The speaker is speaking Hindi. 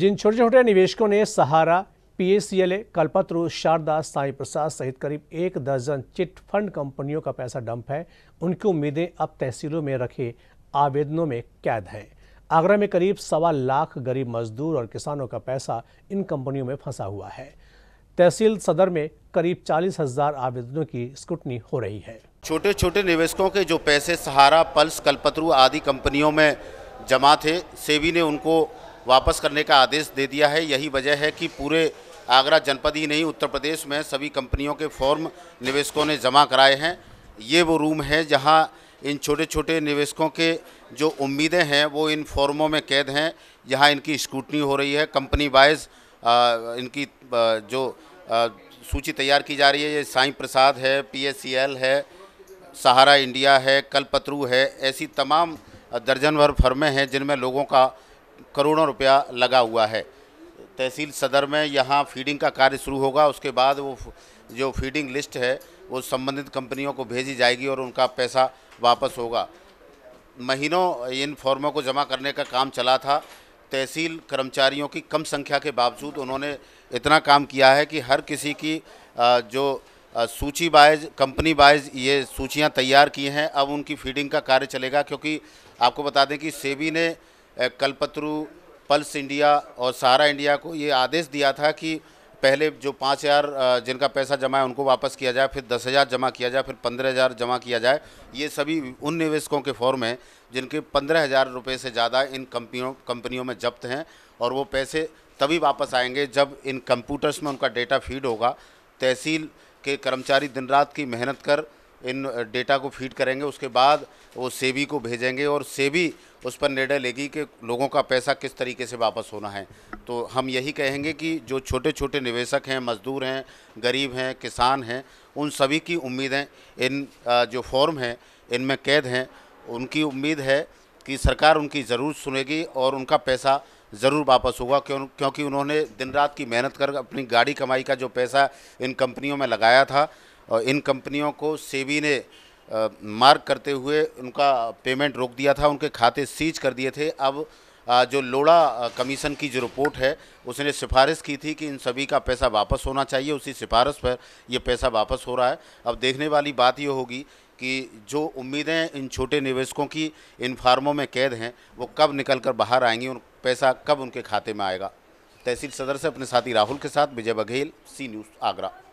जिन छोटे छोटे निवेशकों ने सहारा पीएसीएलए कल्पत्रु शारदा साई प्रसाद सहित करीब एक दर्जन चिट फंड कंपनियों का पैसा डंप है उनकी उम्मीदें अब तहसीलों में रखे आवेदनों में कैद हैं आगरा में करीब सवा लाख गरीब मजदूर और किसानों का पैसा इन कंपनियों में फंसा हुआ है तहसील सदर में करीब चालीस हजार आवेदनों की स्क्रूटनी हो रही है छोटे छोटे निवेशकों के जो पैसे सहारा पल्स कलपत्रु आदि कंपनियों में जमा थे सेवी ने उनको वापस करने का आदेश दे दिया है यही वजह है कि पूरे आगरा जनपद ही नहीं उत्तर प्रदेश में सभी कंपनियों के फॉर्म निवेशकों ने जमा कराए हैं ये वो रूम है जहाँ इन छोटे छोटे निवेशकों के जो उम्मीदें हैं वो इन फॉर्मों में कैद हैं जहाँ इनकी स्क्रूटनी हो रही है कंपनी वाइज इनकी आ, जो आ, सूची तैयार की जा रही है ये साई प्रसाद है पी है सहारा इंडिया है कलपत्रु है ऐसी तमाम दर्जन भर फर्में हैं जिनमें लोगों का करोड़ों रुपया लगा हुआ है तहसील सदर में यहाँ फीडिंग का कार्य शुरू होगा उसके बाद वो जो फीडिंग लिस्ट है वो संबंधित कंपनियों को भेजी जाएगी और उनका पैसा वापस होगा महीनों इन फॉर्मों को जमा करने का काम चला था तहसील कर्मचारियों की कम संख्या के बावजूद उन्होंने इतना काम किया है कि हर किसी की जो सूची वाइज कंपनी वाइज ये सूचियां तैयार की हैं अब उनकी फीडिंग का कार्य चलेगा क्योंकि आपको बता दें कि सेबी ने कलपत्रु पल्स इंडिया और सारा इंडिया को ये आदेश दिया था कि पहले जो पाँच हज़ार जिनका पैसा जमा है उनको वापस किया जाए फिर दस हज़ार जमा किया जाए फिर पंद्रह हज़ार जमा किया जाए ये सभी उन निवेशकों के फॉर्म हैं जिनके पंद्रह हज़ार रुपये से ज़्यादा इन कंपनियों कंपनियों में जब्त हैं और वो पैसे तभी वापस आएंगे जब इन कंप्यूटर्स में उनका डेटा फीड होगा तहसील के कर्मचारी दिन रात की मेहनत कर इन डेटा को फीड करेंगे उसके बाद वो सेबी को भेजेंगे और सेबी उस पर निर्णय लेगी कि लोगों का पैसा किस तरीके से वापस होना है तो हम यही कहेंगे कि जो छोटे छोटे निवेशक हैं मजदूर हैं गरीब हैं किसान हैं उन सभी की उम्मीदें इन जो फॉर्म हैं इनमें कैद हैं उनकी उम्मीद है कि सरकार उनकी ज़रूर सुनेगी और उनका पैसा ज़रूर वापस होगा क्यों क्योंकि उन्होंने दिन रात की मेहनत कर अपनी गाड़ी कमाई का जो पैसा इन कंपनियों में लगाया था और इन कंपनियों को सेबी ने मार्क करते हुए उनका पेमेंट रोक दिया था उनके खाते सीज कर दिए थे अब जो लोड़ा कमीशन की जो रिपोर्ट है उसने सिफारिश की थी कि इन सभी का पैसा वापस होना चाहिए उसी सिफारिश पर यह पैसा वापस हो रहा है अब देखने वाली बात ये होगी कि जो उम्मीदें इन छोटे निवेशकों की इन फार्मों में कैद हैं वो कब निकल कर बाहर आएंगी उन पैसा कब उनके खाते में आएगा तहसील सदर से अपने साथी राहुल के साथ विजय बघेल सी न्यूज़ आगरा